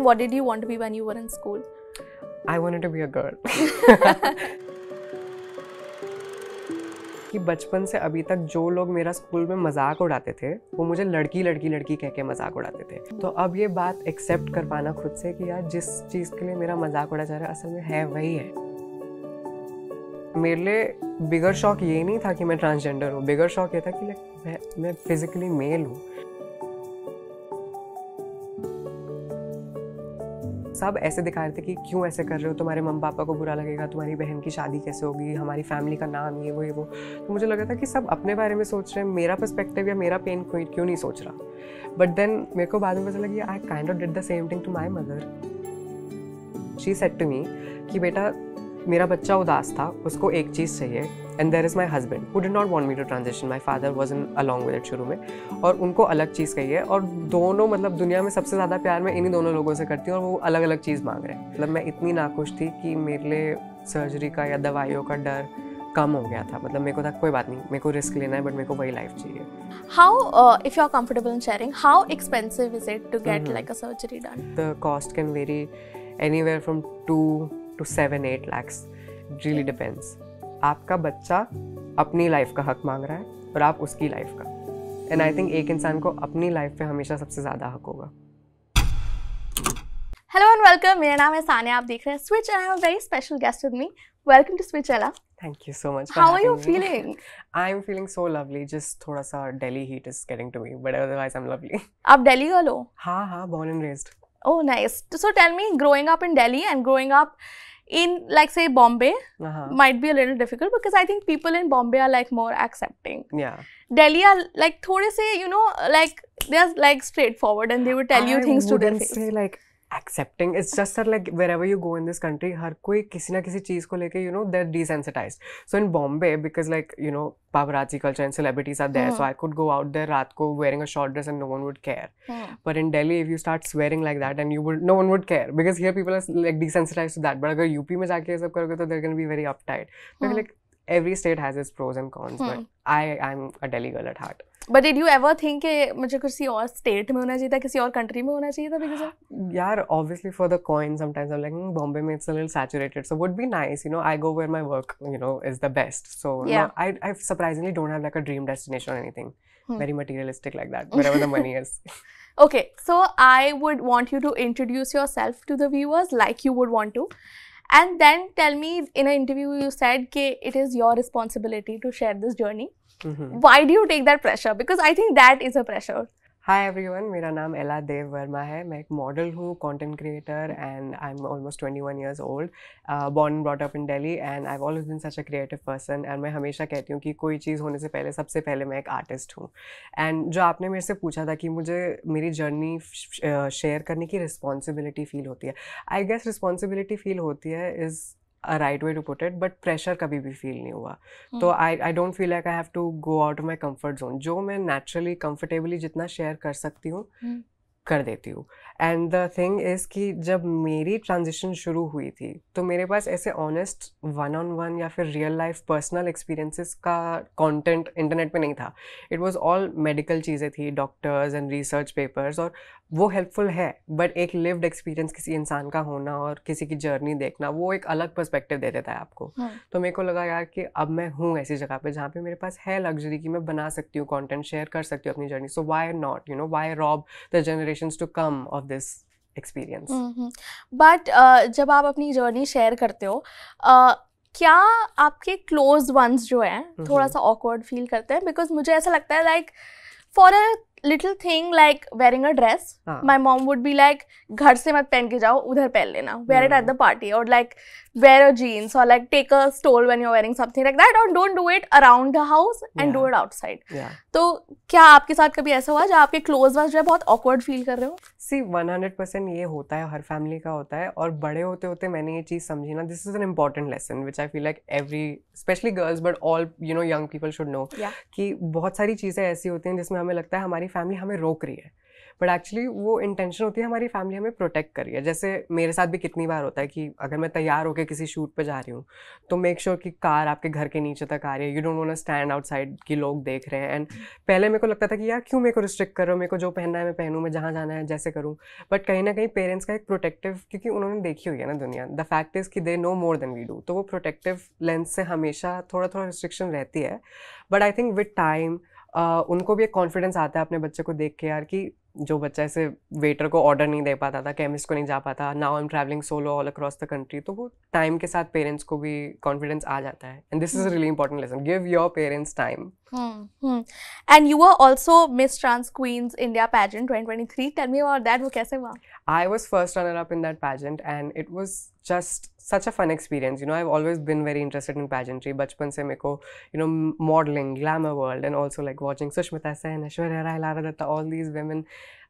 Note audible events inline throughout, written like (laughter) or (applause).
And What did you want to be when you were in school? I wanted to be a girl. (laughs) कि बचपन से अभी तक जो लोग मेरा स्कूल में मजाक उड़ाते थे वो मुझे लड़की लड़की लड़की कह के मजाक उड़ाते थे तो अब ये बात एक्सेप्ट कर पाना खुद से कि यार जिस चीज़ के लिए मेरा मजाक उड़ा जा रहा है असल में है वही है मेरे लिए बिगर शौक ये नहीं था कि मैं ट्रांसजेंडर हूँ बिगर शौक ये था कि मैं मैं फिज़िकली मेल हूँ सब ऐसे दिखा रहे थे कि क्यों ऐसे कर रहे हो तुम्हारे मम पापा को बुरा लगेगा तुम्हारी बहन की शादी कैसे होगी हमारी फैमिली का नाम ये वो ये वो तो मुझे लगा था कि सब अपने बारे में सोच रहे हैं मेरा पर्सपेक्टिव या मेरा पेन कोई क्यों नहीं सोच रहा बट देन मेरे को बाद में पता लगी I kind of did the same thing to my mother she said to me कि बेटा मेरा बच्चा उदास था उसको एक चीज़ चाहिए and there is my husband who did not want me to transaction my father was in along with it शुरू में और उनको अलग चीज़ है और दोनों मतलब दुनिया में सबसे ज़्यादा प्यार मैं इन्हीं दोनों लोगों से करती हूँ और वो अलग अलग चीज़ मांग रहे हैं मतलब मैं इतनी नाखुश थी कि मेरे लिए सर्जरी का या दवाइयों का डर कम हो गया था मतलब मेरे को था कोई बात नहीं मेरे को रिस्क लेना है बट मेरे को वही लाइफ चाहिए how if you are comfortable in sharing how expensive is it to get like a surgery done the cost can vary anywhere from two to seven eight lakhs really depends आपका बच्चा अपनी life का हक मांग रहा है और आप उसकी लाइफ का एंड आई थिंक एक इंसान को अपनी लाइफ पे हमेशा सबसे ज़्यादा हक होगा हेलो एंड वेलकम मेरा नाम है सानिया आप देख रहे हैं Switch and I am very special guest with me welcome to Switch Ella Thank you so much. How are you me. feeling? I'm feeling so lovely. Just थोड़ा सा Delhi heat is getting to me, but otherwise I'm lovely. आप Delhi girl हो? हाँ हाँ, born and raised. Oh nice. So tell me, growing up in Delhi and growing up in like say bombay uh-huh. might be a little difficult because i think people in bombay are like more accepting yeah delhi are like thode say you know like they're like straightforward and they would tell I you things to their face say like Accepting. It's just that like wherever you go in this country, country हर कोई किसी ना किसी चीज़ को लेके know they're desensitized. So in Bombay, because like you know, paparazzi culture and celebrities are there. Mm. So hmm. I could go out there raat ko wearing a short dress and no one would care. Mm. But in Delhi, if you start swearing like that, and you would no one would care because here people are like desensitized to that. But if you UP mein jaake sab karoge, they're gonna be very uptight. Mm. Like every state has its pros and cons, but hmm. I am a Delhi girl at heart. But did you ever think that I state in another country? Mein hona because yeah, (gasps) obviously for the coin, sometimes I'm like, hmm, Bombay mein it's a little saturated. So would be nice, you know, I go where my work, you know, is the best. So yeah. I, surprisingly don't have like a dream destination or anything. Hmm. Very materialistic like that, (laughs) Whatever the money is. Okay, so I would want you to introduce yourself to the viewers like you would want to. And then tell me in an interview you said that it is your responsibility to share this journey. Mm -hmm. Why do you take that pressure? Because I think that is a pressure. Hi everyone मेरा नाम एला देव वर्मा है मैं एक model हूँ content creator and I am almost twenty one years old born and brought up in Delhi and I always been such a creative person and मैं हमेशा कहती हूँ कि कोई चीज़ होने से पहले सबसे पहले मैं एक आर्टिस्ट हूँ एंड जो आपने मेरे से पूछा था कि मुझे मेरी जर्नी शेयर uh, करने की रिस्पॉन्सिबिलिटी फील होती है आई गेस रिस्पॉन्सिबिलिटी फील होती है is right way to put it but pressure कभी भी फील नहीं हुआ तो I I don't feel like I have to go out of my comfort zone जो मैं नेचुरली कंफर्टेबली जितना शेयर कर सकती हूँ हम्म। कर देती हूँ एंड द थिंग इज़ कि जब मेरी ट्रांजिशन शुरू हुई थी तो मेरे पास ऐसे ऑनेस्ट वन ऑन वन या फिर रियल लाइफ पर्सनल एक्सपीरियंसेस का कंटेंट इंटरनेट पे नहीं था इट वाज ऑल मेडिकल चीज़ें थी डॉक्टर्स एंड रिसर्च पेपर्स और वो हेल्पफुल है बट एक लिव्ड एक्सपीरियंस किसी इंसान का होना और किसी की जर्नी देखना वो एक अलग पर्सपेक्टिव दे देता है आपको हाँ. तो मेरे को लगा यार कि अब मैं हूँ ऐसी जगह पे जहाँ पे मेरे पास है लग्जरी कि मैं बना सकती हूँ कंटेंट शेयर कर सकती हूँ अपनी journey so why not you know why rob the gener generations to come of this experience mm-hmm. but uh, जब आप अपनी जर्नी शेयर करते हो uh, क्या आपके क्लोज वंस जो हैं mm-hmm. थोड़ा सा ऑकवर्ड फील करते हैं बिकॉज मुझे ऐसा लगता है like for a little thing like wearing a dress my mom would be like घर से मत पहन के जाओ उधर पहन लेना wear it at the party और लाइक वेयर अ जीन्स और like take a stole when you're wearing something like that और don't do it around the house and do it outside तो क्या आपके साथ कभी ऐसा हुआ जो आपके क्लोज वन जो है बहुत ऑकवर्ड फील कर रहे हो सी वन हंड्रेड परसेंट ये होता है हर फैमिली का होता है और बड़े होते होते मैंने ये चीज़ समझी ना this is an important lesson which I feel like every specially girls but all you know young people should know कि बहुत सारी चीज़ें ऐसी होती हैं जिसमें हमें लगता है हमारी फैमिली हमें रोक रही है बट एक्चुअली वो इंटेंशन होती है हमारी फैमिली हमें प्रोटेक्ट कर रही है जैसे मेरे साथ भी कितनी बार होता है कि अगर मैं तैयार होकर किसी शूट पर जा रही हूँ तो मेक श्योर sure कि कार आपके घर के नीचे तक आ रही है you don't want stand outside कि लोग देख रहे हैं एंड पहले मेरे को लगता था कि यार क्यों मेरे को रिस्ट्रिक्ट करो मेरे को जो पहनना है मैं पहनूँ मैं जहाँ जाना है जैसे करूँ बट कहीं ना कहीं पेरेंट्स का एक प्रोटेक्टिव क्योंकि उन्होंने देखी हुई है ना दुनिया द फैक्ट इज़ कि they know more than we do तो वो प्रोटेक्टिव लेंस से हमेशा थोड़ा थोड़ा रिस्ट्रिक्शन रहती है but I think with time Uh, उनको भी एक कॉन्फिडेंस आता है अपने बच्चे को देख के यार कि जो बच्चा ऐसे वेटर को ऑर्डर नहीं दे पाता था केमिस्ट को नहीं जा पाता now I am travelling solo all across the country तो वो टाइम के साथ पेरेंट्स को भी कॉन्फिडेंस आ जाता है and this is really important lesson give your parents time and you are also miss trans queens India pageant twenty twenty three tell me about that वो कैसे हुआ I was first runner up in that pageant and it was just such a fun experience you know i've always been very interested in pageantry bachpan se meko you know modeling glamour world and also like watching sushmita sen And rai lara datta all these women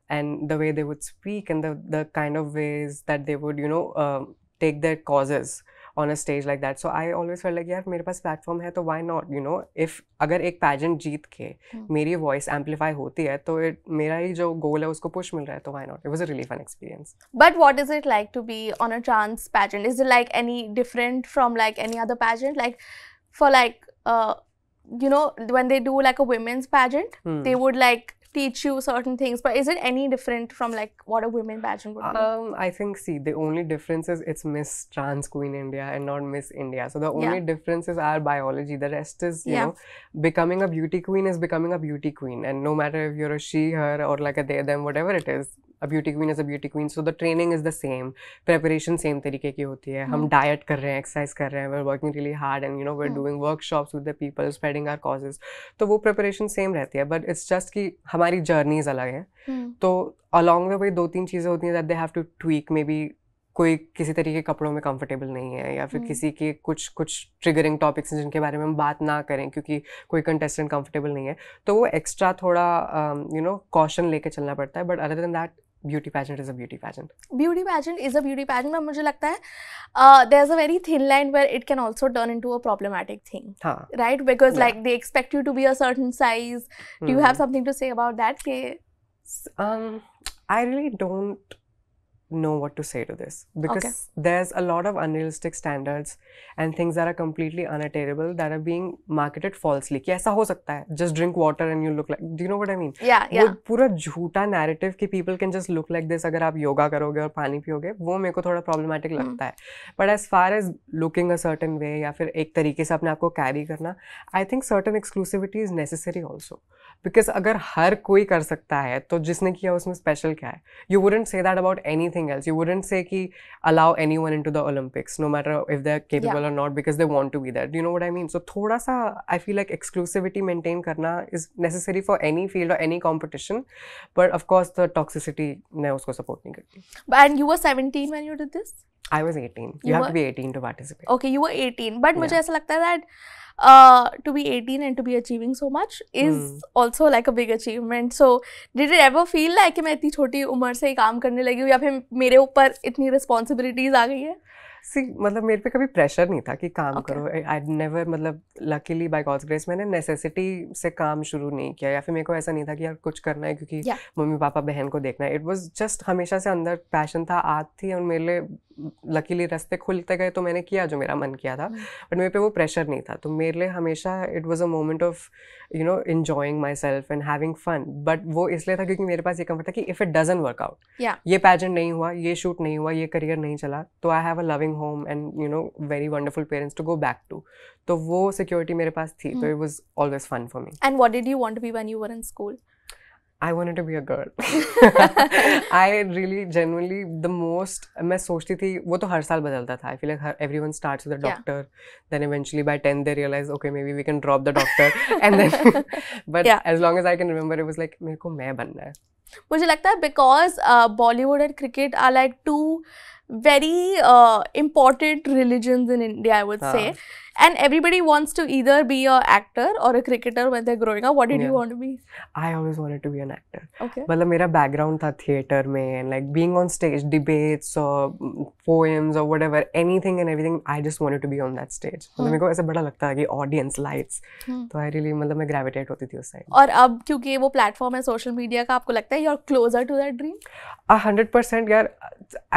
and the way they would speak and the the kind of ways that they would you know uh, take their causes on a stage like that so I always feel like यार मेरे पास platform है तो why not you know if अगर एक pageant जीत के hmm. मेरी voice amplify होती है तो इट मेरा ही जो गोल है उसको पुश मिल रहा है तो why not it was a relief an experience but what is it like to be on a trans pageant is like any different from like any other pageant like for like you know when they do like a women's pageant they would like teach you certain things but is it any different from like what a women pageant would be um, i think see the only difference is it's miss trans queen india and not miss india so the only yeah. differences are biology the rest is you yeah. know becoming a beauty queen is becoming a beauty queen and no matter if you're a she her or like a they them whatever it is a beauty queen is a beauty queen so the training is the same preparation same तरीके की होती है हम diet hmm. कर रहे हैं exercise कर रहे हैं we're working really hard and you know we're are doing workshops with the people spreading our causes तो वो प्रेपरेशन सेम रहती है बट इट्स जस्ट कि हमारी जर्नीज अलग है hmm. तो अलॉन्ग द वे दो तीन चीज़ें होती हैं that they have to tweak maybe कोई किसी तरीके के कपड़ों में कंफर्टेबल नहीं है या फिर hmm. किसी के कुछ कुछ ट्रिगरिंग टॉपिक्स हैं जिनके बारे में हम बात ना करें क्योंकि कोई कंटेस्टेंट कंफर्टेबल नहीं है तो वो एक्स्ट्रा थोड़ा यू नो कॉशन लेके चलना पड़ता है but other than that beauty pageant is a beauty pageant beauty pageant is a beauty pageant में मुझे लगता है there is a very thin line where it can also turn into a problematic thing right because like they expect you to be certain size do have something to say about that के I really don't know what to say to this because okay. there's a lot of unrealistic standards and things that are completely unattainable that are being marketed falsely ki aisa ho sakta hai just drink water and you look like do you know what I mean yeah yeah wo pura jhoota narrative ki people can just look like this agar aap yoga karoge aur pani piyoge wo mere ko thoda problematic lagta hai but as far as looking a certain way ya fir ek tarike se apne aap ko carry karna I think certain exclusivity is necessary also because agar har koi kar sakta hai to jisne kiya usme special kya hai you wouldn't say that about anything anything else. You wouldn't say ki allow anyone into the Olympics, no matter if they're capable yeah. or not, because they want to be there. Do you know what I mean? So thoda sa, I feel like exclusivity maintain karna is necessary for any field or any competition. But of course, the toxicity, main usko support nahi karti. And you were 17 when you did this? I was 18. You, you have were... to be 18 to participate. Okay, you were 18. But yeah. mujhe aisa lagta that uh, to be 18 and to be achieving so much is mm. also like a big achievement. So did it ever feel like कि मैं इतनी छोटी उम्र से ही काम करने लगी हूँ या फिर मेरे ऊपर इतनी responsibilities आ गई है? सी मतलब मेरे पे कभी प्रेशर नहीं था कि काम okay. करो आई नेवर मतलब लकीली बाय गॉड्स ग्रेस मैंने नेसेसिटी से काम शुरू नहीं किया या फिर मेरे को ऐसा नहीं था कि यार कुछ करना है क्योंकि yeah. मम्मी पापा बहन को देखना है इट वॉज जस्ट हमेशा से अंदर पैशन था आद थी और मेरे लिए लकीली रास्ते खुलते गए तो मैंने किया जो मेरा मन किया था बट hmm. मेरे पे वो प्रेशर नहीं था तो मेरे लिए हमेशा it was a moment of you know enjoying myself and having fun but वो इसलिए था क्योंकि मेरे पास ये कम्फर्ट था कि इफ़ इट डजन वर्कआउट ये पैजेंट नहीं हुआ ये शूट नहीं हुआ ये करियर नहीं चला तो I have a loving home and you know very wonderful parents to go back to तो वो security मेरे पास hmm. was always fun for me and what did you want to be when you were in school I wanted to be a girl. (laughs) (laughs) I really genuinely the most मैं सोचती थी वो तो हर साल बदलता I feel like everyone starts with a doctor then eventually by 10 they realize okay maybe we can drop the doctor (laughs) and then but as long as I can remember it was like मेरे को मैं बनना है मुझे लगता है because uh, Bollywood and cricket are like two very uh, important religions in India, I would say. And everybody wants to either be an actor or a cricketer when they're growing up. What did yeah. you want to be? I always wanted to be an actor. Okay. Well, my background was theater mein, and like being on stage, debates or mm, poems or whatever, anything and everything. I just wanted to be on that stage. Hmm. मेरे को ऐसा बड़ा लगता है कि audience lights. Hmm. तो I really मतलब मैं gravitate होती थी उस side. और अब क्योंकि वो platform है social media का आपको लगता है you're closer to that dream? A hundred percent यार.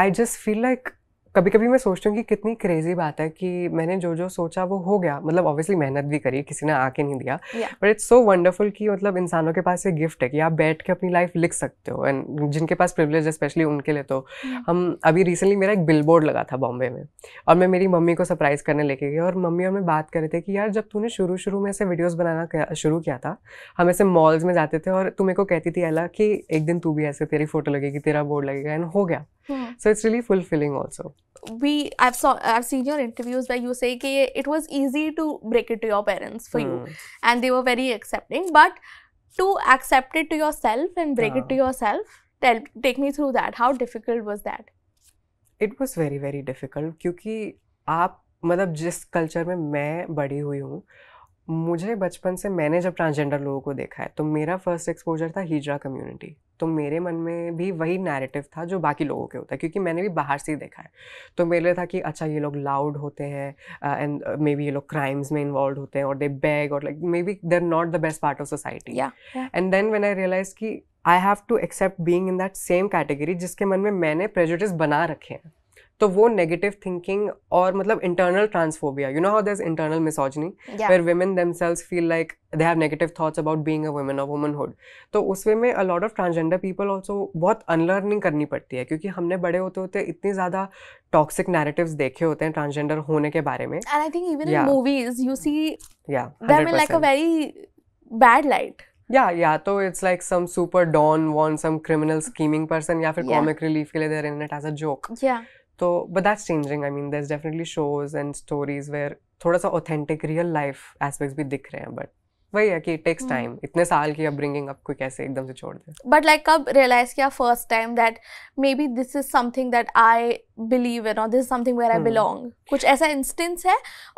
I just feel like कभी कभी मैं सोचती हूँ कि कितनी क्रेजी बात है कि मैंने जो जो सोचा वो हो गया मतलब ऑब्वियसली मेहनत भी करी किसी ने आके नहीं दिया बट इट्स सो वंडरफुल कि मतलब इंसानों के पास ये गिफ्ट है कि आप बैठ के अपनी लाइफ लिख सकते हो एंड जिनके पास प्रिवलेज स्पेशली उनके लिए तो hmm. हम अभी रिसेंटली मेरा एक बिल लगा था बॉम्बे में और मैं मेरी मम्मी को सरप्राइज़ करने लेके गई और मम्मी और मैं बात कर रहे थे कि यार जब तूने शुरू शुरू में ऐसे वीडियोज़ बनाना शुरू किया था हम ऐसे मॉल्स में जाते थे और तू मेरे को कहती थी अला कि एक दिन तू भी ऐसे तेरी फोटो लगेगी तेरा बोर्ड लगेगा एंड हो गया so it's really fulfilling also we i've saw i've seen your interviews where you say that it was easy to break it to your parents for mm. you and they were very accepting but to accept it to yourself and break yeah. it to yourself tell take me through that how difficult was that it was very very difficult क्योंकि आप मतलब जिस culture में मैं बड़ी हुई हूँ मुझे बचपन से मैंने जब ट्रांसजेंडर लोगों को देखा है तो मेरा फर्स्ट एक्सपोजर था हिजरा कम्युनिटी तो मेरे मन में भी वही नैरेटिव था जो बाकी लोगों के होता है क्योंकि मैंने भी बाहर से ही देखा है तो मेरे लिए था कि अच्छा ये लोग लाउड होते हैं एंड मे बी ये लोग क्राइम्स में इन्वॉल्व होते हैं और दे बैग और like maybe they're not the best part of society and then when I realise की I have to accept being in that same category जिसके मन में मैंने प्रेजुडिस बना रखे हैं तो वो नेगेटिव थिंकिंग और मतलब internal transphobia you know how there internal misogyny फिर women women selves feel like they have negative thoughts about being a woman और वुमनहुड तो उस वे में a lot of transgender people also बहुत unlearning करनी पड़ती है क्योंकि हमने बड़े होते होते इतनी ज़्यादा टॉक्सिक नैरेटिव देखे होते हैं ट्रांसजेंडर होने के बारे में and I think even in movies you see them in like a very bad light या या तो it's like some super don one some criminal scheming person या फिर कॉमिक रिलीफ के लिए they're in it as a joke या तो but that's changing I mean there definitely shows and stories where थोड़ा सा ऑथेंटिक रियल लाइफ एस्पेक्ट्स भी दिख रहे हैं बट वही है कि इट टेक्स टाइम इतने साल की अपब्रिंगिंग कोई कैसे एकदम से छोड़ दे बट लाइक कब रियलाइज किया first time that maybe this is something that I believe in और this is something where I belong कुछ ऐसा इंस्टेंस है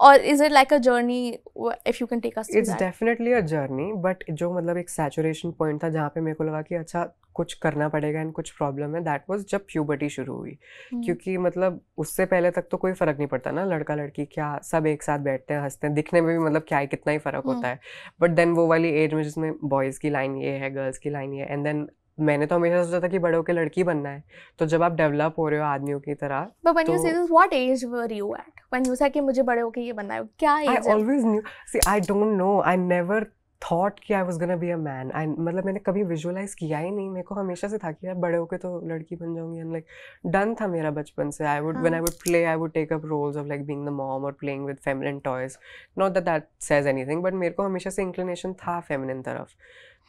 और is it like a journey if you can take us it's definitely a journey but जो मतलब एक saturation point था जहाँ पे मेरे को लगा कि अच्छा कुछ करना पड़ेगा एंड कुछ प्रॉब्लम है दैट वाज जब प्यूबर्टी शुरू हुई हम्म। क्योंकि मतलब उससे पहले तक तो कोई फ़र्क नहीं पड़ता ना लड़का लड़की क्या सब एक साथ बैठते हैं हंसते हैं दिखने में भी मतलब क्या है कितना ही फ़र्क हम्म। होता है बट देन वो वाली एज में जिसमें बॉयज़ की लाइन ये है गर्ल्स की लाइन ये है एंड देन मैंने तो हमेशा सोचा था कि बड़े होकर लड़की बनना है तो जब आप डेवलप हो रहे हो आदमियों की तरह but when you say this what age were you at when you say कि मुझे बड़े होकर ये बनना है क्या age I always knew see I don't know I never thought कि I was gonna be a man and मतलब मैंने कभी विजुअलाइज किया ही नहीं मेरे को हमेशा से था कि यार बड़े होकर तो लड़की बन जाऊंगी एंड लाइक डन था मेरा बचपन से I would when I would play I would take up roles of like being the mom और playing with feminine toys not that that says anything but मेरे को हमेशा से इंक्लिनेशन था फेमिनिन तरफ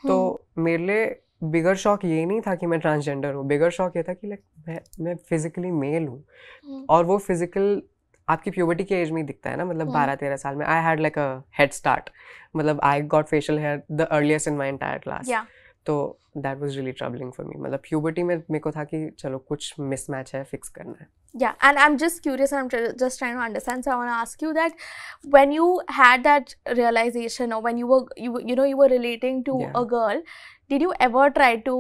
तो हम्म। मेरे लिए बिगर शौक ये नहीं था कि मैं ट्रांसजेंडर हूँ बिगर शौक ये था कि लाइक मैं मैं फिजिकली मेल हूँ हम्म। और वो फिजिकल आपकी प्यूबर्टी के एज में ही दिखता है ना मतलब बारह तेरह साल में I had like a head start मतलब I got facial hair the earliest in my entire class तो that was really troubling for me मतलब प्यूबर्टी में मेरे को था कि चलो कुछ मिसमैच है फिक्स करना है yeah and i'm just curious and i'm just trying to understand so i want to ask you that when you had that realization or when you were you you know you were relating to yeah. a girl did you ever try to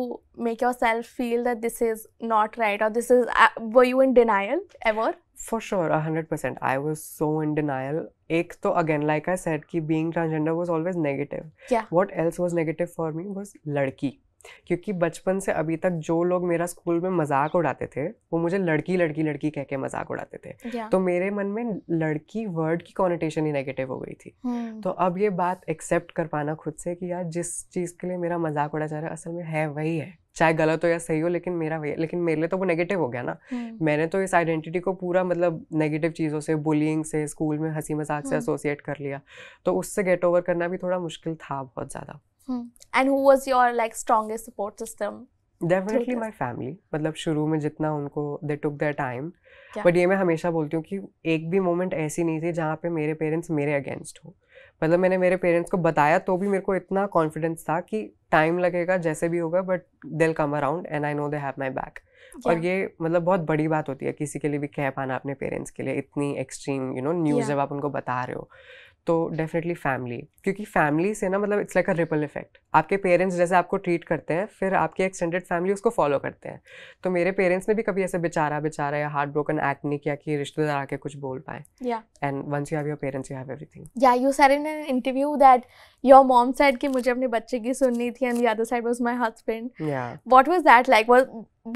make yourself feel that this is not right or this is uh, were you in denial ever for sure hundred percent I was so in denial एक तो again like I said की being transgender was always negative what else was negative for me was लड़की क्योंकि बचपन से अभी तक जो लोग मेरा स्कूल में मजाक उड़ाते थे वो मुझे लड़की लड़की लड़की कह के मजाक उड़ाते थे yeah. तो मेरे मन में लड़की वर्ड की कॉनिटेशन ही नेगेटिव हो गई थी hmm. तो अब ये बात एक्सेप्ट कर पाना खुद से कि यार जिस चीज़ के लिए मेरा मजाक उड़ा जा रहा है असल में है वही है चाहे गलत हो या सही हो लेकिन मेरा लेकिन मेरे लिए तो वो नेगेटिव हो गया ना हम्म। मैंने तो इस आइडेंटिटी को पूरा मतलब नेगेटिव चीज़ों से बुलिंग से स्कूल में हंसी मजाक से एसोसिएट हम्म। कर लिया तो उससे गेट ओवर करना भी थोड़ा मुश्किल था बहुत ज़्यादा and who was your like strongest support system definitely my family मतलब शुरू में जितना उनको they took their time but ये मैं हमेशा बोलती हूँ कि एक भी मोमेंट ऐसी नहीं थी जहाँ पे मेरे पेरेंट्स मेरे अगेंस्ट हो मतलब मैंने मेरे पेरेंट्स को बताया तो भी मेरे को इतना कॉन्फिडेंस था कि टाइम लगेगा जैसे भी होगा but they'll come around and I know they have my back और ये मतलब बहुत बड़ी बात होती है किसी के लिए भी कह पाना अपने पेरेंट्स के लिए इतनी एक्सट्रीम यू नो न्यूज़ जब आप उनको बता रहे हो तो डेफिनेटली फैमिली क्योंकि फैमिली से ना मतलब it's like a ripple effect आपके पेरेंट्स जैसे आपको ट्रीट करते हैं फिर आपके एक्सटेंडेड फैमिली उसको फॉलो करते हैं तो मेरे पेरेंट्स ने भी कभी ऐसे बेचारा बेचारा या हार्ट ब्रोकन एक्ट नहीं किया कि रिश्तेदार आके कुछ बोल पाए and once you have your parents you have everything या you said in an interview that your mom said कि मुझे अपने बच्चे की सुननी थी and the other side was my husband या what was that like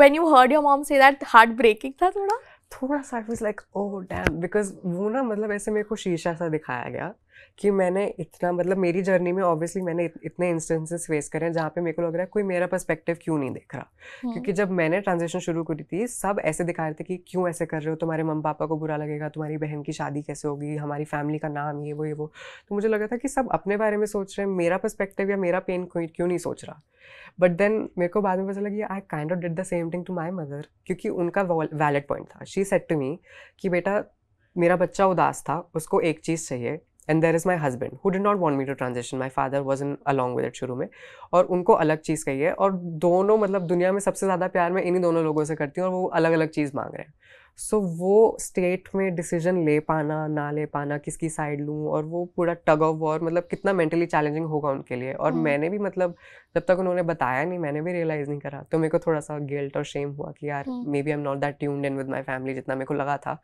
when you heard your mom say that heartbreaking था थोड़ा थोड़ा सा I like oh damn because वो ना मतलब ऐसे मेरे को शीशा सा दिखाया गया कि मैंने इतना मतलब मेरी जर्नी में ऑब्वियसली मैंने इतने इंस्टेंसेस फेस करे हैं जहाँ पे मेरे को लग रहा है कोई मेरा पर्सपेक्टिव क्यों नहीं देख रहा हम्म। क्योंकि जब मैंने ट्रांजेक्शन शुरू करी थी सब ऐसे दिखा रहे थे कि क्यों ऐसे कर रहे हो तुम्हारे मम्मी पापा को बुरा लगेगा तुम्हारी बहन की शादी कैसे होगी हमारी फैमिली का नाम ये वो ये वो तो मुझे लगा था कि सब अपने बारे में सोच रहे हैं मेरा पर्सपेक्टिव या मेरा पेन क्यों नहीं सोच रहा बट देन मेरे को बाद में पता लगी I kind of did the same thing to my mother क्योंकि उनका वैलिड पॉइंट था शी सेट टू मी कि बेटा मेरा बच्चा उदास था उसको एक चीज़ चाहिए and there is my husband who did not want me to transaction my father was in along with it शुरू में और उनको अलग चीज़ कही है और दोनों मतलब दुनिया में सबसे ज़्यादा प्यार मैं इन्हीं दोनों लोगों से करती हूँ और वो अलग अलग चीज़ मांग रहे हैं सो so, वो स्टेट में डिसीजन ले पाना ना ले पाना किसकी साइड लूँ और वो पूरा टग ऑफ वॉर मतलब कितना मेंटली चैलेंजिंग होगा उनके लिए और हम्म। मैंने भी मतलब जब तक उन्होंने बताया नहीं मैंने भी रियलाइज़ नहीं करा तो मेरे को थोड़ा सा गिल्ट और शेम हुआ कि यार may be I am not that tuned in with my family जितना मेरे को लगा था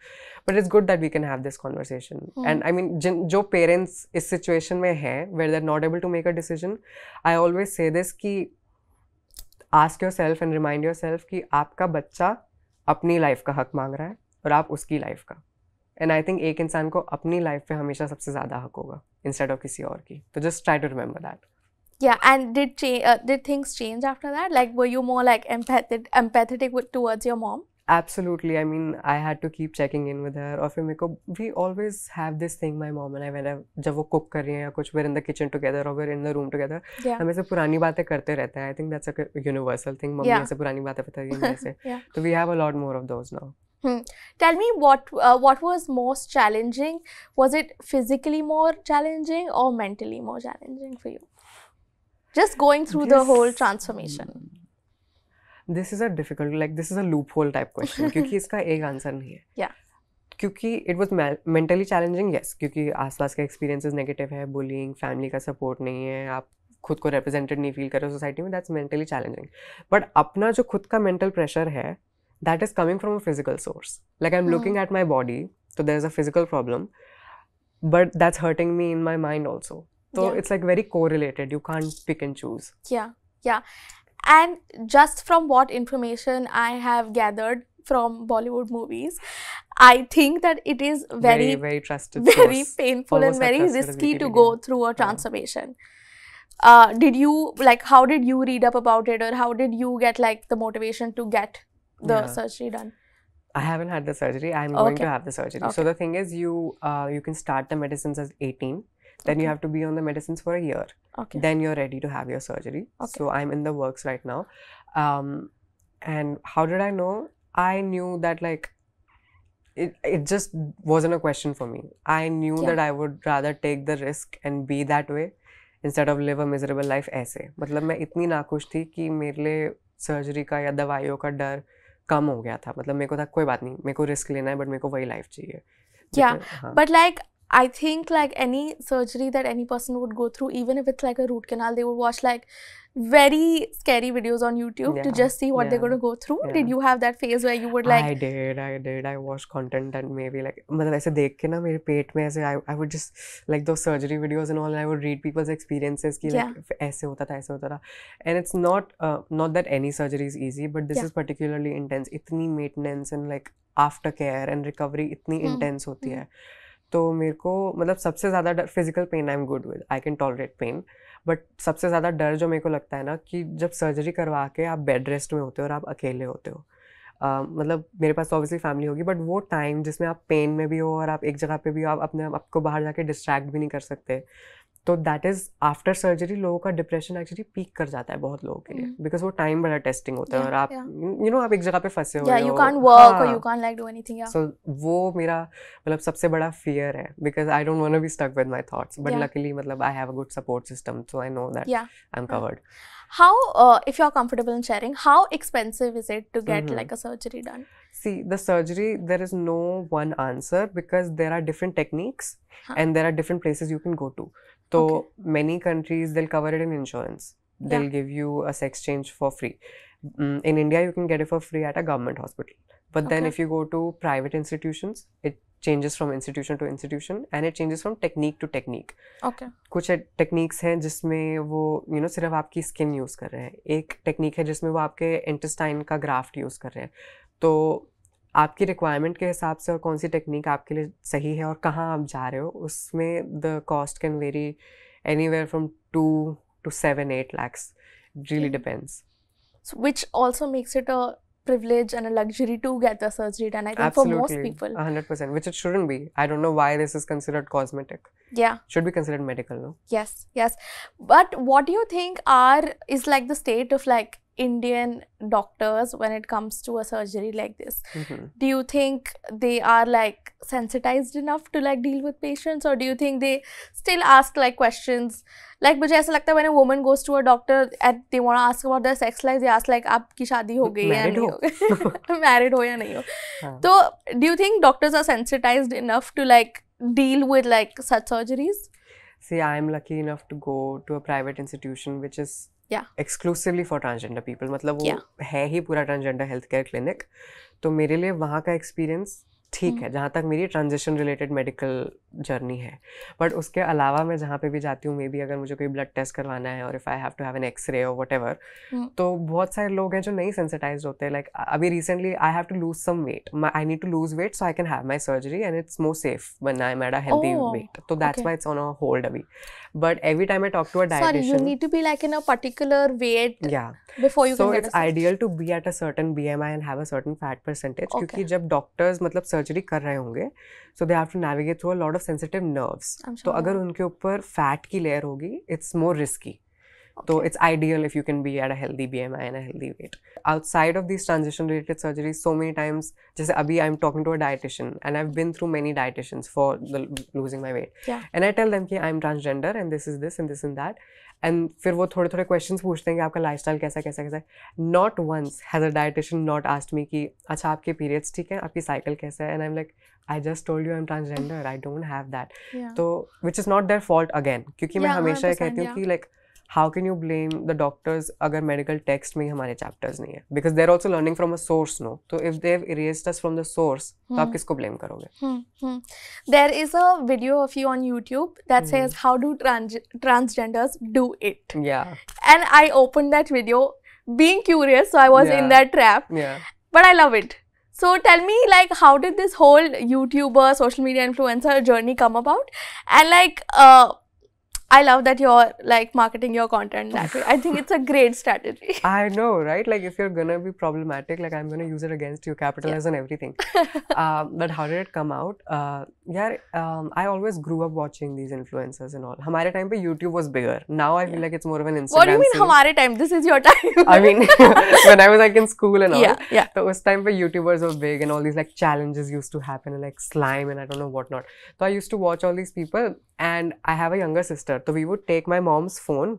but it's good that we can have this conversation and I mean जिन जो पेरेंट्स इस सिचुएशन में हैं where they're not able to make a decision I always say this कि ask yourself and remind yourself कि आपका बच्चा अपनी लाइफ का हक मांग रहा है और आप उसकी लाइफ का एंड आई थिंक एक इंसान को अपनी लाइफ पे हमेशा सबसे ज़्यादा हक होगा इंस्टेड ऑफ किसी और की तो just try to remember that yeah and did change uh, did things change after that like were you more like empathetic empathetic with, towards your mom Absolutely. I mean, I had to keep checking in with her. और फिर मेरे we always have this thing my mom and I when I जब cook कर रही we we're in the kitchen together or we're in the room together yeah. हम think that's a universal thing yeah. (laughs) yeah. we have a lot more of those now Hmm. Tell me what uh, what was most challenging? Was it physically more challenging or mentally more challenging for you? Just going through this, the whole transformation. Hmm. This is a difficult like this is a loop hole type question क्योंकि इसका एक answer नहीं है yeah. क्योंकि it was mentally challenging yes क्योंकि आसपास का experiences negative है बुलिंग फैमिली का सपोर्ट नहीं है आप खुद को रिप्रेजेंटेड नहीं फील कर रहे सोसाइटी में दैट्स मेंटली चैलेंजिंग बट अपना जो खुद का मेंटल प्रेशर है that is coming from a physical source like I am looking at my body तो there is a physical problem but that's hurting me in my mind also तो it's like very correlated you can't pick and choose क्या क्या And just from what information I have gathered from Bollywood movies, I think that it is very, very, very trusted, very source. painful Almost and very risky to go through a transformation. Yeah. Uh, did you like how did you read up about it or how did you get like the motivation to get the yeah. surgery done? I haven't had the surgery. I'm okay. going to have the surgery. Okay. So the thing is, you uh, you can start the medicines as 18. Then okay. you have to be on the medicines for a year. Okay. Then you're ready to have your surgery. Okay. So I'm in the works right now. Um, and how did I know? I knew that like it, it just wasn't a question for me. I knew yeah. that I would rather take the risk and be that way instead of live a miserable life ऐसे मतलब मैं इतनी नाखुश थी कि मेरे लिए surgery का या दवाइयों का डर कम हो गया था मतलब मेरे को था कोई बात नहीं मेरे को रिस्क लेना है बट मेरे को वही लाइफ चाहिए yeah but like I think like any surgery that any person would go through, even if it's like a root canal, they would watch like very scary videos on YouTube yeah, to just see what yeah, they're gonna go through. Yeah. Did you have that phase where you would like? I did, I did. I watched content and maybe like मतलब ऐसे देख के ना मेरे पेट में ऐसे I I would just like those surgery videos and all and I would read people's experiences कि like ऐसे होता था ऐसे होता था and it's not uh, not that any surgery is easy but this is particularly intense. इतनी maintenance and like after care and recovery इतनी hmm. intense होती hmm. है. तो मेरे को मतलब सबसे ज़्यादा physical pain I am good with I can tolerate pain but सबसे ज़्यादा डर जो मेरे को लगता है ना कि जब सर्जरी करवा के आप बेड रेस्ट में होते हो और आप अकेले होते हो uh, मतलब मेरे पास ऑब्वियसली तो फैमिली होगी बट वो टाइम जिसमें आप पेन में भी हो और आप एक जगह पे भी हो आप अपने आपको बाहर जाके डिस्ट्रैक्ट भी नहीं कर सकते तो दैट इज आफ्टर सर्जरी लोगों का डिप्रेशन एक्चुअली पीक कर जाता है बहुत लोगों के लिए बिकॉज वो टाइम बड़ा टेस्टिंग होता है और आप यू नो आप एक जगह पे फंसे हो यू कांट वर्क और you can't like do anything so वो मेरा मतलब सबसे बड़ा फियर है because I don't want to be stuck with my thoughts but luckily मतलब I have a good support system so I know that I am covered how uh, if you're comfortable in sharing how expensive is it to get mm-hmm. like a surgery done see the surgery there is no one answer because there are different techniques huh. and there are different places you can go to तो many countries they'll cover it in insurance they'll give you us exchange for free in India, you can get it for free at a government hospital. But then, okay. if you go to private institutions, it changes from institution to institution and it changes from technique to technique. Okay. कुछ techniques हैं जिसमें वो you know सिर्फ आपकी skin use कर रहे हैं एक technique है जिसमें वो आपके intestine का graft use कर रहे हैं तो आपकी रिक्वायरमेंट के हिसाब से और कौन सी टेक्निक आपके लिए सही है और कहाँ आप जा रहे हो उसमें the cost can vary anywhere from two to seven eight lakhs really depends which also makes it a privilege and a luxury to get the surgery done. I think Absolutely. for most people, hundred percent, which it shouldn't be. I don't know why this is considered cosmetic. Yeah, should be considered medical, no? Yes, yes. But what do you think are is like the state of like Indian doctors when it comes to a surgery like this. Mm-hmm. Do you think they are like sensitized enough to like deal with patients, or do you think they still ask like questions? Like मुझे ऐसा लगता है when a woman goes to a doctor and they want to ask about their sex life, they ask like आपकी शादी हो गई या नहीं हो (laughs) married हो या नहीं हो. तो do you think doctors are sensitized enough to like deal with like such surgeries? See, I am lucky enough to go to a private institution which is exclusively for transgender people मतलब वो yeah. है ही पूरा transgender health care clinic तो मेरे लिए वहाँ का experience ठीक है hmm. जहाँ तक मेरी ट्रांजेक्शन रिलेटेड मेडिकल जर्नी है बट उसके अलावा मैं जहाँ पे भी जाती हूँ मे बी अगर मुझे कोई ब्लड टेस्ट करवाना है और if I have to have an x ray और वट एवर तो बहुत सारे लोग हैं जो नहीं सेंसिटाइज होते लाइक like, अभी recently I have to lose some weight I need to lose weight so I can have my surgery and it's more safe when I made a healthy weight तो that's why it's on a hold अभी But every time I talk to a dietitian, sorry, you need to be like in a particular weight. Yeah. Before you. So can get So it's ideal to be at a certain BMI and have a certain fat percentage. Okay. क्योंकि जब doctors मतलब surgery कर रहे होंगे, so they have to navigate through a lot of sensitive nerves. sure. So अगर उनके ऊपर fat की layer होगी, it's more risky. Okay. So it's ideal if you can be at a healthy BMI and a healthy weight. Outside of these transition related surgeries, so many times, just abhi, I'm talking to a dietitian and I've been through many dietitians for the, losing my weight. Yeah. And I tell them that I'm transgender and this is this and this and that. And फिर वो थोड़े थोड़े question पूछते हैं कि आपका life style कैसा कैसा कैसा है not once has a "Okay, not asked me कि अच्छा आपके पीरियड्स ठीक है आपकी साइकिल कैसा है and I am like I just told you not am transgender I don't have that तो which is not their fault again क्योंकि मैं हमेशा कहती हूँ कि like like, how can you blame the doctors अगर मेडिकल टेक्स्ट में हमारे चैप्टर्स नहीं है because they're also learning from a source no तो if they've erased from the source तो आप hmm. किसको ब्लेम करोगे देर is a video of you on YouTube that says how do transgenders do it and I open that video being curious I was in that trap but I love it so tell me like how did this whole youtuber social media influencer journey come about and like uh I love that you're like marketing your content that way. I think it's a great strategy. (laughs) I know, right? Like if you're gonna be problematic, like I'm gonna use it against you, capitalize yeah. on everything. (laughs) Uh, but how did it come out? Uh, yeah, um, I always grew up watching these influencers and all. Hamare time pe YouTube was bigger. Now I feel like it's more of an Instagram. What do you mean series. hamare time? This is your (laughs) time. I mean, when I was like in school and all. Yeah, yeah. So was time where YouTubers were big and all these like challenges used to happen and like slime and I don't know what not. So I used to watch all these people and I have a younger sister था तो we would take my mom's phone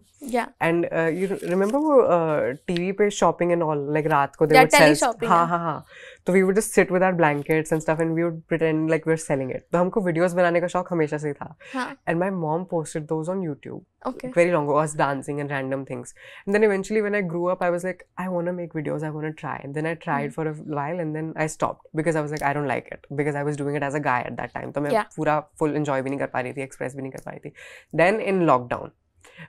and you remember वो TV uh, पे shopping and all like रात को they would sell हां हां हां तो we would just sit with our blankets and stuff and we would pretend like we are selling it तो हमको वीडियोस बनाने का शौक हमेशा से था and my mom posted those on YouTube very long us dancing and random things and then eventually when I grow up I was like I want to make videos I want to try then I tried for a while and then I stopped because I was like I don't like it because I was doing it as a guy at that time तो मैं पूरा full enjoy भी नहीं कर पा रही थी express भी नहीं कर पा रही थी then in lockdown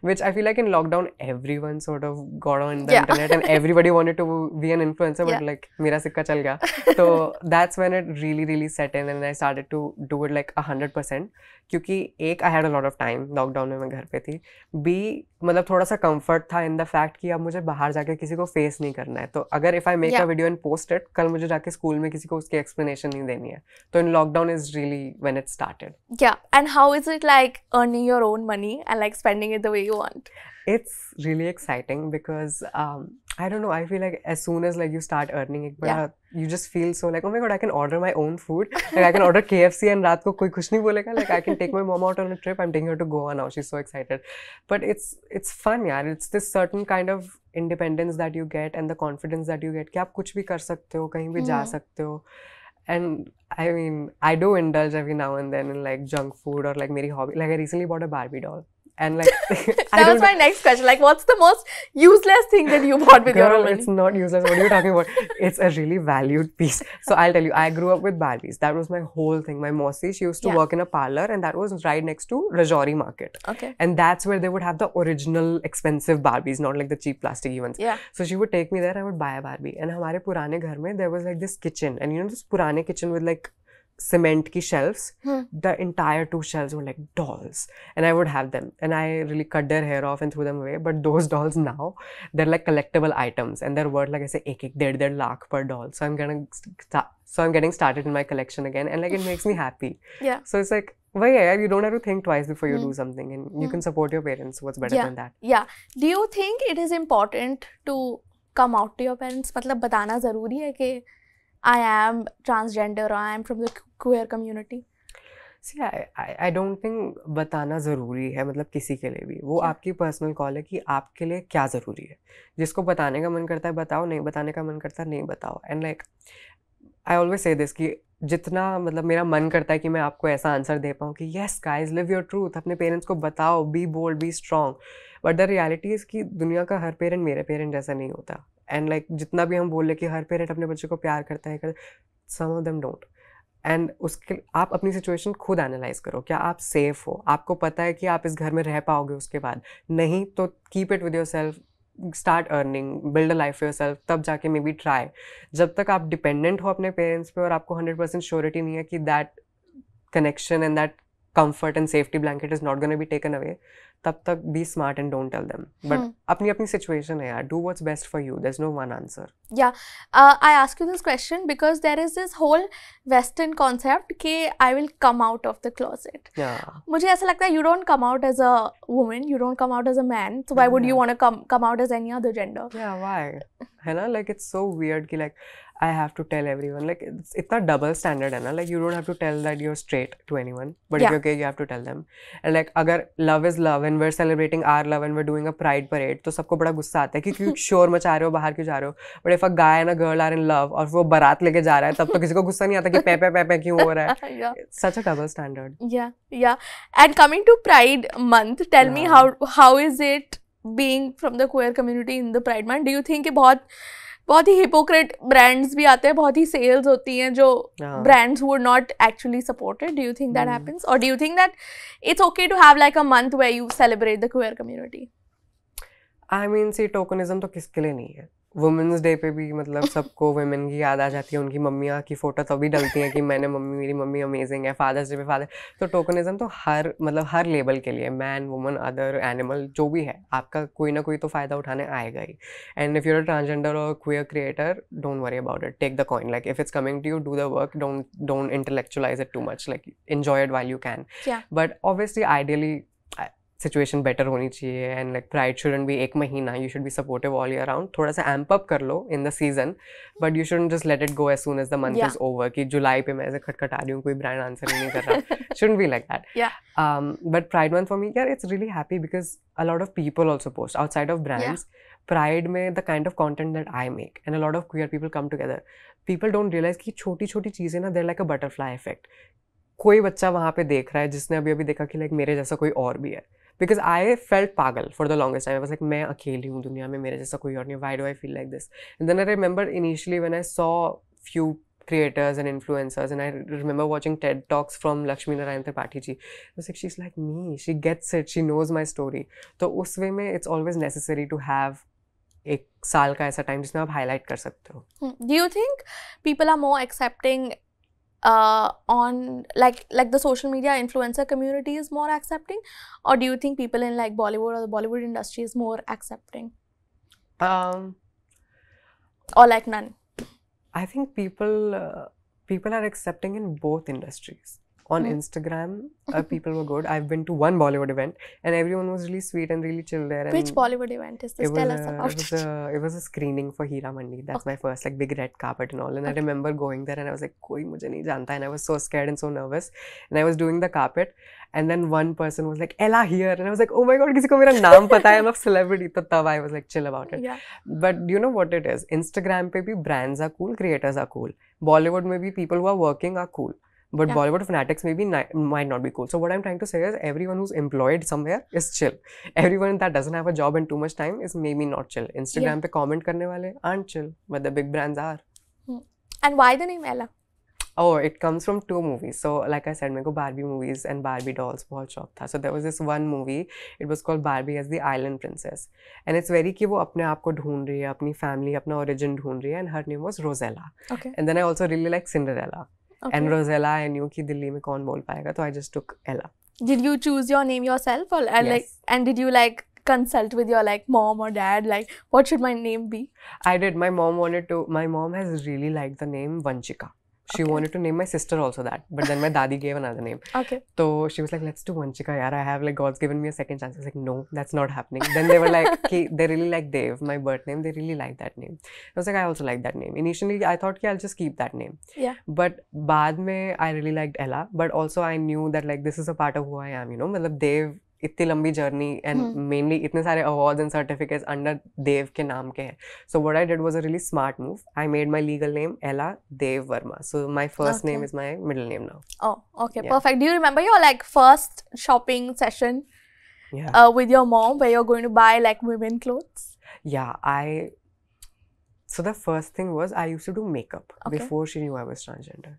which I feel like in lockdown everyone sort of got on the yeah. internet and everybody wanted to be an influencer, but yeah. like mera sikka chal gaya. So that's when it really really set in, and I started to do it like hundred percent. Because एक had a lot of time. Lockdown, lockdown में मैं घर पे मतलब थोड़ा सा comfort था in the fact कि अब मुझे बाहर जाके किसी को फेस नहीं करना है तो अगर if I make a video and post it कल मुझे जाके स्कूल में किसी को उसकी एक्सप्लेनेशन नहीं देनी है तो in lockdown is really when it started या and how is it like earning your own money and like spending it the way you want it's really exciting because I don't know. I feel like as soon as like you start earning it, but yeah. you just feel so like, oh my god, I can order my own food. Like I can order KFC and night, को कोई कुछ नहीं बोलेगा. Like I can take my mom out on a trip. I'm taking her to Goa now. She's so excited. But it's it's fun, yeah. It's this certain kind of independence that you get and the confidence that you get कि आप कुछ भी कर सकते हो, कहीं भी जा hmm. सकते हो. And I mean, I do indulge every now and then in like junk food or like my hobby. Like I recently bought a Barbie doll. And like, (laughs) (laughs) that was my next question. Like, what's the most useless thing that you bought with Girl, your own It's not useless. What are you talking about? (laughs) it's a really valued piece. So I'll tell you, I grew up with Barbies. That was my whole thing. My Mossy, she used to yeah. work in a parlor, and that was right next to Rajouri Market. Okay. And that's where they would have the original expensive Barbies, not like the cheap plastic ones. Yeah. So she would take me there. I would buy a Barbie. And हमारे पुराने घर में there was like this kitchen, and you know this purane kitchen with like cement ki shelves. Hmm. The entire two shelves were like dolls, and I would have them, and I really cut their hair off and threw them away. But those dolls now, they're like collectible items, and they're worth like I say, ek ek dead dead lakh per doll. So I'm gonna start. So I'm getting started in my collection again, and like it makes me happy. Yeah. So it's like well, yeah, you don't have to think twice before you mm. do something, and you can support your parents. What's better yeah. than that? Yeah. Do you think it is important to come out to your parents? मतलब बताना जरूरी है ke I am transgender or I am from the queer community? I, I don't think बताना ज़रूरी है मतलब किसी के लिए भी वो yeah. आपकी पर्सनल कॉल है कि आपके लिए क्या ज़रूरी है जिसको बताने का मन करता है बताओ नहीं बताने का मन करता है नहीं बताओ and like I always say this कि जितना मतलब मेरा मन करता है कि मैं आपको ऐसा आंसर दे पाऊँ कि yes guys live your truth अपने पेरेंट्स को बताओ be bold be strong but the reality is कि दुनिया का हर पेरेंट मेरे पेरेंट जैसा नहीं होता एंड लाइक like, जितना भी हम बोल रहे कि हर पेरेंट अपने बच्चे को प्यार करता है कर some of them don't and उसके आप अपनी सिचुएशन खुद एनालाइज करो क्या आप सेफ हो आपको पता है कि आप इस घर में रह पाओगे उसके बाद नहीं तो keep it with yourself start earning build a life yourself तब जाके मे बी ट्राई जब तक आप डिपेंडेंट हो अपने पेरेंट्स पे और आपको हंड्रेड परसेंट श्योरिटी नहीं है कि that connection and that comfort and safety blanket is not going be taken away तब तक be smart and don't tell them but अपनी अपनी सिचुएशन है यार do what's best for you there is no one answer या I ask you this question because there is this whole western concept कि I will come out of the closet मुझे ऐसा लगता है you don't come out as a woman you don't come out as a man so why would you want to come come out as any other gender या why है ना like it's so weird कि like like, I have to tell everyone like इतना double standard है ना like you don't have to tell that you're straight to anyone but you you have to tell them and like अगर love is love and we celebrating our love and we doing a pride parade तो सबको बड़ा गुस्सा आता है क्योंकि (laughs) शोर मचा रहे हो बाहर क्यों जा रहे हो but if a guy and a girl are in love और वो बारात लेके जा रहा है तब तो किसी को गुस्सा नहीं आता कि पे पे पे पे क्यों हो रहा है सच अ डबल स्टैंडर्ड या या and coming to pride month tell me how how is it being from the queer community in the pride month do you think बहुत बहुत ही हिपोक्रेट ब्रांड्स भी आते हैं बहुत ही सेल्स होती हैं जो brands would not actually supported do you think that happens और do you think that it's okay to have like a month where you celebrate the queer community I mean see tokenism तो किसके लिए नहीं है women's day पे भी मतलब सबको वुमेन की याद आ जाती है उनकी मम्मियाँ की फ़ोटो तभी डलती है कि मैंने मम्मी मेरी मम्मी अमेजिंग है फादर्स डे पे फादर तो टोकनिज्म तो हर मतलब हर लेवल के लिए मैन वुमन अदर एनिमल जो भी है आपका कोई ना कोई तो फ़ायदा उठाने आएगा ही and if you're a transgender और queer creator don't worry about it take the coin like if it's coming to you do the work don't don't intellectualize it too much like enjoy it while you can but obviously ideally situation better होनी चाहिए and like pride shouldn't भी एक महीना you should भी supportive all year around थोड़ा सा amp up कर लो in the season but you shouldn't just let it go as soon as the month is over कि जुलाई पे मैं ऐसे खटखटा रही हूँ कोई ब्रांड आंसर नहीं कर रहा shouldn't be like that but pride month for me यार it's really happy because a lot of people also post outside of brands pride में the kind of content that I make and a lot of queer people come together people don't realise कि छोटी छोटी चीज़ें ना there like a butterfly effect कोई बच्चा वहाँ पे देख रहा है जिसने अभी अभी देखा कि लाइक मेरे जैसा कोई और भी है बिकॉज आई फेल्ट पागल फॉर द लॉन्गेस्ट टाइम बस लाइक मैं अकेली हूँ दुनिया में मेरे जैसा कोई और नहीं why do I feel like this then I remember initially when I saw few creators and influencers and I remember watching TED talks from Lakshmi Narayan Tripathi ji like she is like me she gets it she knows my story तो उस way में it's always necessary to have एक साल का ऐसा time जिसमें आप highlight कर सकते हो do you think people are more accepting uh, on like like the social media influencer community is more accepting or do you think people in like bollywood or the bollywood industry is more accepting um or like none i think people uh, people are accepting in both industries on mm. Instagram, uh, people were good. I've been to one Bollywood event, and everyone was really sweet and really chill there. Which Bollywood event is this? Tell us about it. Was a, it was a screening for Hira Mandi. That's okay. my first like big red carpet and all. And okay. I remember going there, and I was like, "Koi mujhe nahi janta," and I was so scared and so nervous. And I was doing the carpet, and then one person was like, "Ella here," and I was like, "Oh my god, किसी को मेरा नाम पता है? I'm a celebrity." So तब I was like chill about it. Yeah. But you know what it is? Instagram पे भी brands are cool, creators are cool. Bollywood में भी people who are working are cool but yeah. Bollywood fanatics maybe ni- might not be cool. So what I'm trying to say is everyone who's employed somewhere is chill. (laughs) Everyone that doesn't have a job and too much time is maybe not chill. Instagram yeah. comment करने वाले aren't chill, but the big brands are. Hmm. And why the name Ella? Oh, it comes from two movies. So, like I said, मेरे Barbie movies and Barbie dolls बहुत shop था. So there was this one movie. It was called Barbie as the Island Princess. And it's very कि वो अपने आप को ढूंढ रही है, अपनी family, अपना origin ढूंढ रही है. And her name was Rosella. Okay. And then I also really like Cinderella okay. and Rosella I knew ki Delhi mein kaun bol payega so I just took Ella did you choose your name yourself or uh, yes. like and did you like consult with your like mom or dad like what should my name be I did my mom wanted to my mom has really liked the name Vanchika she okay. wanted to name my sister also that, but then my dadi gave another name. Okay. So she was like, let's do Vanchika, yaar. I have like God's given me a second chance. I was like, no, that's not happening. Then they were like, okay, they really like Dev, my birth name. They really like that name. I was like, I also like that name. Initially, I thought, yeah, I'll just keep that name. Yeah. But baad mein, I really liked Ella. But also, I knew that like this is a part of who I am. You know, matlab Dev इतनी लंबी journey and mainly इतने सारे awards and certificates under Dev के नाम के हैं so what I did was a really smart move I made my legal name Ella Dev Verma so my first name is my middle name now okay perfect do you remember your like first shopping session with your mom where you are going to buy like women clothes या I so the first thing was I used to do makeup before she knew I was transgender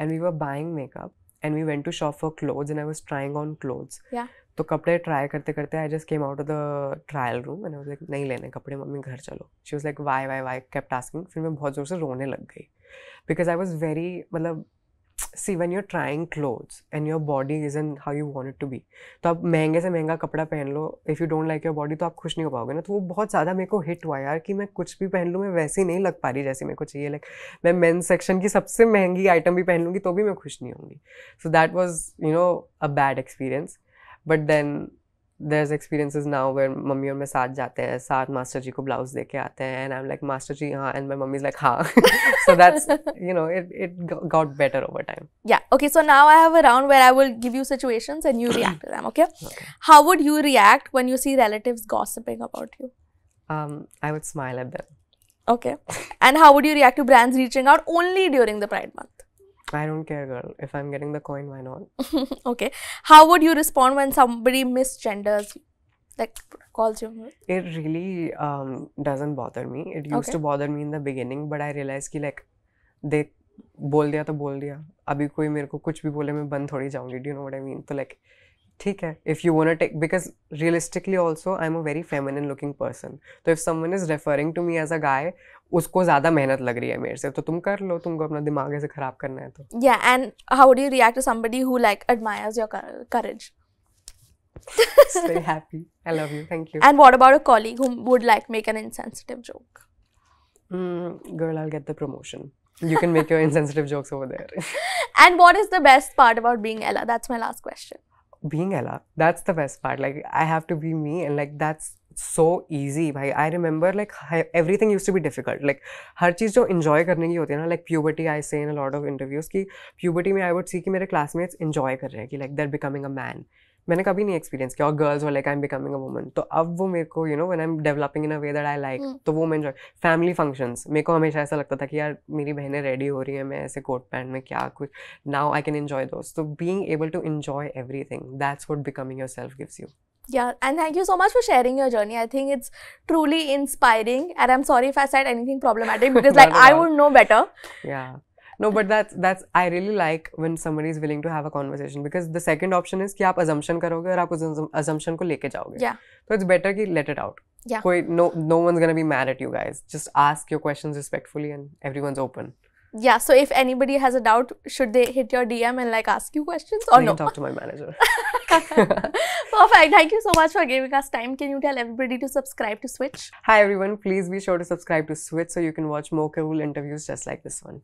and we were buying makeup and we went to shop for clothes and I was trying on clothes या तो कपड़े try करते करते I just came out of the trial room मैंने like नहीं लेने कपड़े मम्मी घर चलो she was like why why why कैप टास्किंग फिर मैं बहुत ज़ोर से रोने लग गई बिकॉज आई वॉज वेरी मतलब see when you're trying clothes and your body is an how you want to be तो आप महंगे से महंगा कपड़ा पहन लो if you don't like your body तो आप खुश नहीं हो पाओगे ना तो वो बहुत ज़्यादा मेरे को हिट हुआ यार कि मैं कुछ भी पहन लूँ मैं वैसे ही नहीं लग पा रही जैसे मेरे को चाहिए लाइक मैं मेन सेक्शन की सबसे महंगी आइटम भी पहन लूँगी तो भी मैं खुश नहीं होंगी so that was you know a bad experience but then there experiences now where मम्मी और मैं साथ जाते हैं साथ मास्टर जी को ब्लाउज दे के आते हैं and I am like master ji हाँ एंड माई मम्मी इज लाइक हाँ so that's you know it it got better over time या okay so now I have around where I will give you situation and you react them okay how would you react when you see relatives gossiping about you um i would smile at them okay and how would you react to brands reaching out only during the pride month I don't care, girl. If I'm getting the coin, why not? (laughs) okay. How would you respond when somebody misgenders, like calls you? It really um, doesn't bother me. It used okay. to bother me in the beginning, but I realized that like they बोल दिया तो बोल दिया अभी कोई मेरे को कुछ भी बोले मैं बंद थोड़ी जाऊंगी do know what I mean तो लाइक like, ठीक है if you want take because realistically also I am a very feminine looking person तो if someone is referring to me as a guy उसको ज़्यादा मेहनत लग रही है मेरे से तो तुम कर लो तुमको अपना दिमाग ऐसे ख़राब करना है तो या and how do you react to somebody who like admires your courage very happy i love you thank you and what about a colleague who would like make an insensitive joke mm, girl i'll get the promotion you can make your insensitive jokes over there and what is the best part about being ella that's my last question being Ella. That's the best part. Like I have to be me, and like that's so easy. भाई I remember like everything used to be difficult. Like हर चीज़ जो enjoy करने की होती है like puberty I say in a lot of interviews कि puberty I would see कि मेरे classmates enjoy कर रहे हैं like they're becoming a man. मैंने कभी नहीं एक्सपीरियंस किया और girls were like I am becoming a woman तो अब वो मेरे को you know when I am developing in a way that I like तो वो मैं एंजॉय फैमिली फंक्शंस मेरे को हमेशा ऐसा लगता था कि यार मेरी बहनें रेडी हो रही हैं मैं ऐसे कोट पैंट में क्या कुछ नाउ आई कैन एन्जॉय दोस्त तो being able to enjoy everything that's what becoming yourself gives you Yeah, and thank you so much for sharing your journey. I think it's truly inspiring. And I'm sorry if I said anything problematic because, (laughs) like, I would know better. Yeah. No, but that's that's I really like when somebody is willing to have a conversation because the second option is कि आप assumption karoge और आप उस assumption को Yeah. So it's better कि let it out. Yeah. no no one's gonna be mad at you guys. Just ask your questions respectfully and everyone's open. Yeah. So if anybody has a doubt, should they hit your DM and like ask you questions or I no? Talk to my manager. (laughs) Perfect. Thank you so much for giving us time. Can you tell everybody to subscribe to Switch? Hi everyone. Please be sure to subscribe to Switch so you can watch more cool interviews just like this one.